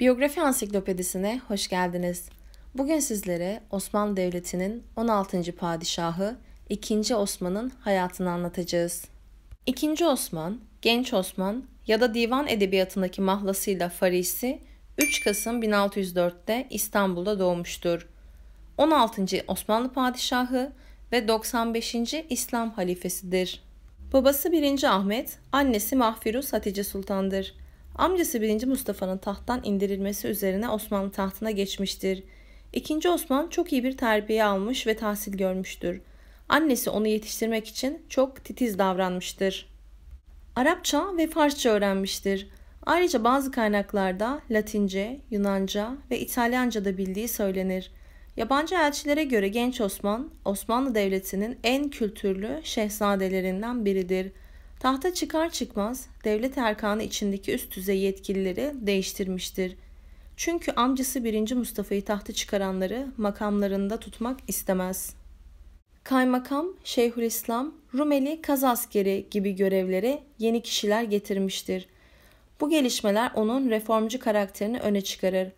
Biyografi Ansiklopedisi'ne hoş geldiniz. Bugün sizlere Osmanlı Devleti'nin 16. padişahı 2. Osman'ın hayatını anlatacağız. 2. Osman, Genç Osman ya da divan edebiyatındaki mahlasıyla Farisi 3 Kasım 1604'te İstanbul'da doğmuştur. 16. Osmanlı padişahı ve 95. İslam halifesidir. Babası 1. Ahmet, annesi Mahfiru Hatice Sultan'dır. Amcası 1. Mustafa'nın tahttan indirilmesi üzerine Osmanlı tahtına geçmiştir. 2. Osman çok iyi bir terbiye almış ve tahsil görmüştür. Annesi onu yetiştirmek için çok titiz davranmıştır. Arapça ve Farsça öğrenmiştir. Ayrıca bazı kaynaklarda Latince, Yunanca ve İtalyanca da bildiği söylenir. Yabancı elçilere göre genç Osman, Osmanlı Devleti'nin en kültürlü şehzadelerinden biridir.'' Tahta çıkar çıkmaz devlet erkanı içindeki üst düzey yetkilileri değiştirmiştir. Çünkü amcası 1. Mustafa'yı tahta çıkaranları makamlarında tutmak istemez. Kaymakam, Şeyhülislam, Rumeli kaz askeri gibi görevlere yeni kişiler getirmiştir. Bu gelişmeler onun reformcu karakterini öne çıkarır.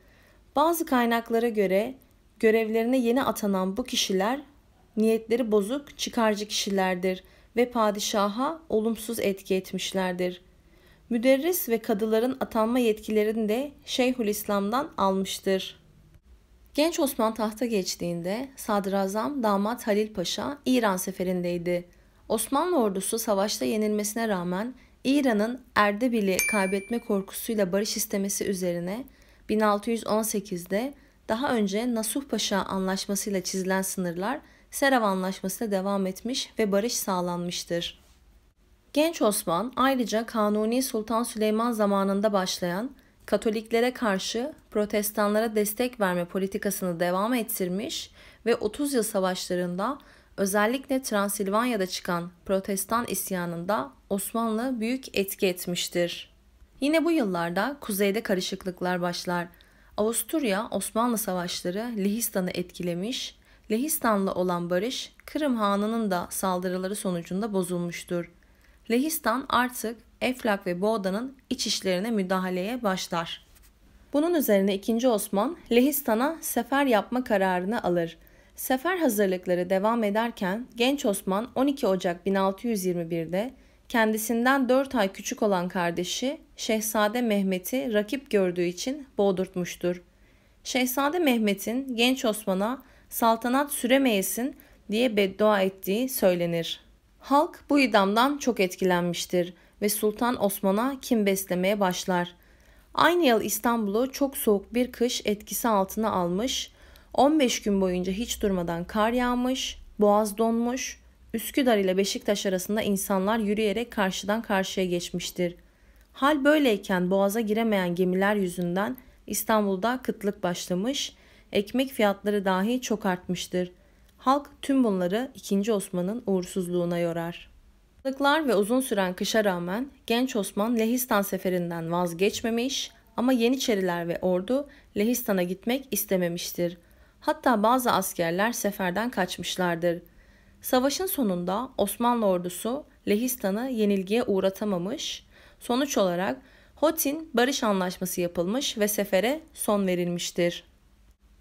Bazı kaynaklara göre görevlerine yeni atanan bu kişiler niyetleri bozuk, çıkarcı kişilerdir.'' ve padişaha olumsuz etki etmişlerdir. Müderris ve kadıların atanma yetkilerini de Şeyhülislam'dan almıştır. Genç Osman tahta geçtiğinde Sadrazam damat Halil Paşa İran seferindeydi. Osmanlı ordusu savaşta yenilmesine rağmen İran'ın Erdebil'i kaybetme korkusuyla barış istemesi üzerine 1618'de daha önce Nasuh Paşa anlaşmasıyla çizilen sınırlar Serav Anlaşması devam etmiş ve barış sağlanmıştır. Genç Osman ayrıca Kanuni Sultan Süleyman zamanında başlayan Katoliklere karşı protestanlara destek verme politikasını devam ettirmiş ve 30 yıl savaşlarında özellikle Transilvanya'da çıkan protestan isyanında Osmanlı büyük etki etmiştir. Yine bu yıllarda kuzeyde karışıklıklar başlar. Avusturya-Osmanlı savaşları Lihistan'ı etkilemiş Lehistan'la olan barış Kırım Hanı'nın da saldırıları sonucunda bozulmuştur. Lehistan artık Eflak ve Boğda'nın iç işlerine müdahaleye başlar. Bunun üzerine 2. Osman Lehistan'a sefer yapma kararını alır. Sefer hazırlıkları devam ederken Genç Osman 12 Ocak 1621'de kendisinden 4 ay küçük olan kardeşi Şehzade Mehmet'i rakip gördüğü için boğdurtmuştur. Şehzade Mehmet'in Genç Osman'a saltanat süremeyesin diye beddua ettiği söylenir. Halk bu idamdan çok etkilenmiştir ve Sultan Osman'a kim beslemeye başlar. Aynı yıl İstanbul'u çok soğuk bir kış etkisi altına almış, 15 gün boyunca hiç durmadan kar yağmış, boğaz donmuş, Üsküdar ile Beşiktaş arasında insanlar yürüyerek karşıdan karşıya geçmiştir. Hal böyleyken boğaza giremeyen gemiler yüzünden İstanbul'da kıtlık başlamış, ekmek fiyatları dahi çok artmıştır. Halk tüm bunları 2. Osman'ın uğursuzluğuna yorar. Kılıklar ve uzun süren kışa rağmen genç Osman Lehistan seferinden vazgeçmemiş ama Yeniçeriler ve ordu Lehistan'a gitmek istememiştir. Hatta bazı askerler seferden kaçmışlardır. Savaşın sonunda Osmanlı ordusu Lehistan'ı yenilgiye uğratamamış, sonuç olarak Hotin barış anlaşması yapılmış ve sefere son verilmiştir.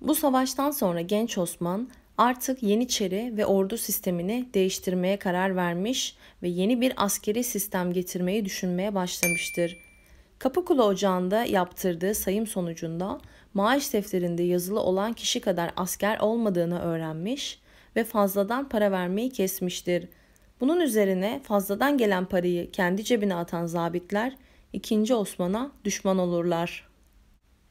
Bu savaştan sonra genç Osman artık Yeniçeri ve ordu sistemini değiştirmeye karar vermiş ve yeni bir askeri sistem getirmeyi düşünmeye başlamıştır. Kapıkulu Ocağı'nda yaptırdığı sayım sonucunda maaş defterinde yazılı olan kişi kadar asker olmadığını öğrenmiş ve fazladan para vermeyi kesmiştir. Bunun üzerine fazladan gelen parayı kendi cebine atan zabitler 2. Osman'a düşman olurlar.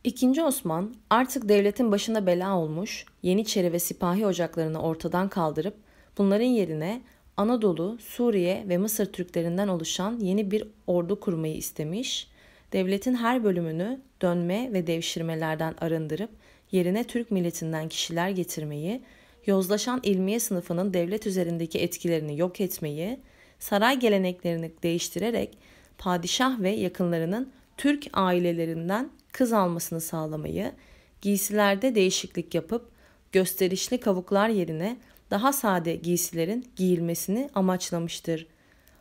İkinci Osman artık devletin başına bela olmuş Yeniçeri ve Sipahi ocaklarını ortadan kaldırıp bunların yerine Anadolu, Suriye ve Mısır Türklerinden oluşan yeni bir ordu kurmayı istemiş, devletin her bölümünü dönme ve devşirmelerden arındırıp yerine Türk milletinden kişiler getirmeyi, yozlaşan ilmiye sınıfının devlet üzerindeki etkilerini yok etmeyi, saray geleneklerini değiştirerek padişah ve yakınlarının Türk ailelerinden kız almasını sağlamayı, giysilerde değişiklik yapıp gösterişli kavuklar yerine daha sade giysilerin giyilmesini amaçlamıştır.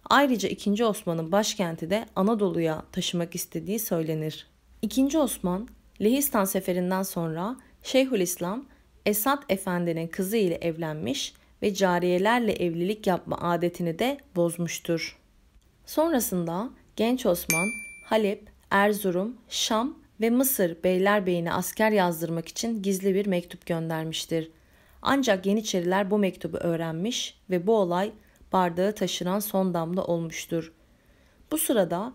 Ayrıca 2. Osman'ın başkenti de Anadolu'ya taşımak istediği söylenir. 2. Osman, Lehistan seferinden sonra Şeyhülislam Esat Efendi'nin kızı ile evlenmiş ve cariyelerle evlilik yapma adetini de bozmuştur. Sonrasında Genç Osman, Halep, Erzurum, Şam ve Mısır Beylerbeyi'ne asker yazdırmak için gizli bir mektup göndermiştir. Ancak Yeniçeriler bu mektubu öğrenmiş ve bu olay bardağı taşıran son damla olmuştur. Bu sırada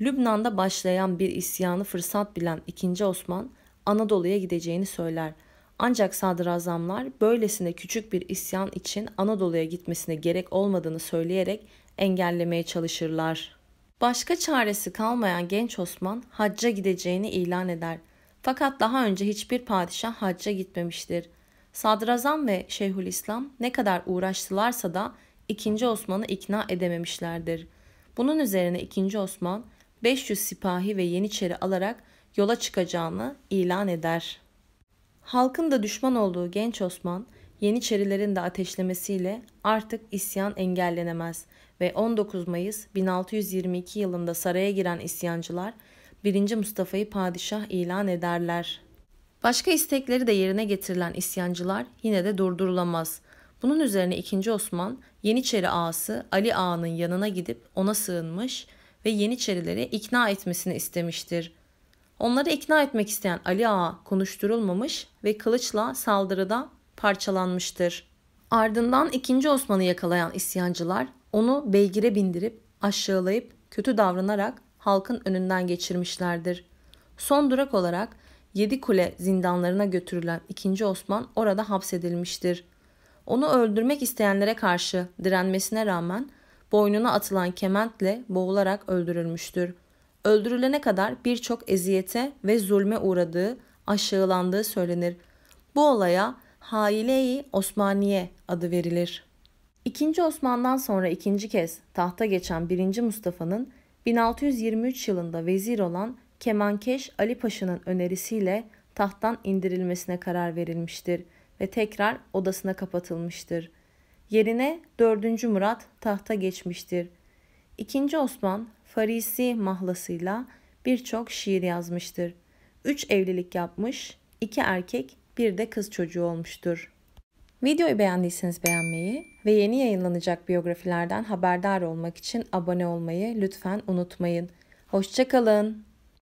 Lübnan'da başlayan bir isyanı fırsat bilen 2. Osman Anadolu'ya gideceğini söyler. Ancak sadrazamlar böylesine küçük bir isyan için Anadolu'ya gitmesine gerek olmadığını söyleyerek engellemeye çalışırlar. Başka çaresi kalmayan genç Osman hacca gideceğini ilan eder. Fakat daha önce hiçbir padişah hacca gitmemiştir. Sadrazam ve Şeyhülislam ne kadar uğraştılarsa da 2. Osman'ı ikna edememişlerdir. Bunun üzerine 2. Osman 500 sipahi ve yeniçeri alarak yola çıkacağını ilan eder. Halkın da düşman olduğu genç Osman, Yeniçerilerin de ateşlemesiyle artık isyan engellenemez ve 19 Mayıs 1622 yılında saraya giren isyancılar 1. Mustafa'yı padişah ilan ederler. Başka istekleri de yerine getirilen isyancılar yine de durdurulamaz. Bunun üzerine 2. Osman Yeniçeri ağası Ali Ağa'nın yanına gidip ona sığınmış ve Yeniçerileri ikna etmesini istemiştir. Onları ikna etmek isteyen Ali Ağa konuşturulmamış ve kılıçla saldırıda parçalanmıştır. Ardından 2. Osman'ı yakalayan isyancılar onu beygire bindirip aşağılayıp kötü davranarak halkın önünden geçirmişlerdir. Son durak olarak Yedi Kule zindanlarına götürülen 2. Osman orada hapsedilmiştir. Onu öldürmek isteyenlere karşı direnmesine rağmen boynuna atılan kementle boğularak öldürülmüştür. Öldürülene kadar birçok eziyete ve zulme uğradığı, aşağılandığı söylenir. Bu olaya Haile-i Osmaniye adı verilir. İkinci Osman'dan sonra ikinci kez tahta geçen 1. Mustafa'nın 1623 yılında vezir olan Kemankeş Ali Paşa'nın önerisiyle tahttan indirilmesine karar verilmiştir ve tekrar odasına kapatılmıştır. Yerine 4. Murat tahta geçmiştir. 2. Osman Farisi mahlasıyla birçok şiir yazmıştır. 3 evlilik yapmış, 2 erkek, bir de kız çocuğu olmuştur. Videoyu beğendiyseniz beğenmeyi ve yeni yayınlanacak biyografilerden haberdar olmak için abone olmayı lütfen unutmayın. Hoşçakalın.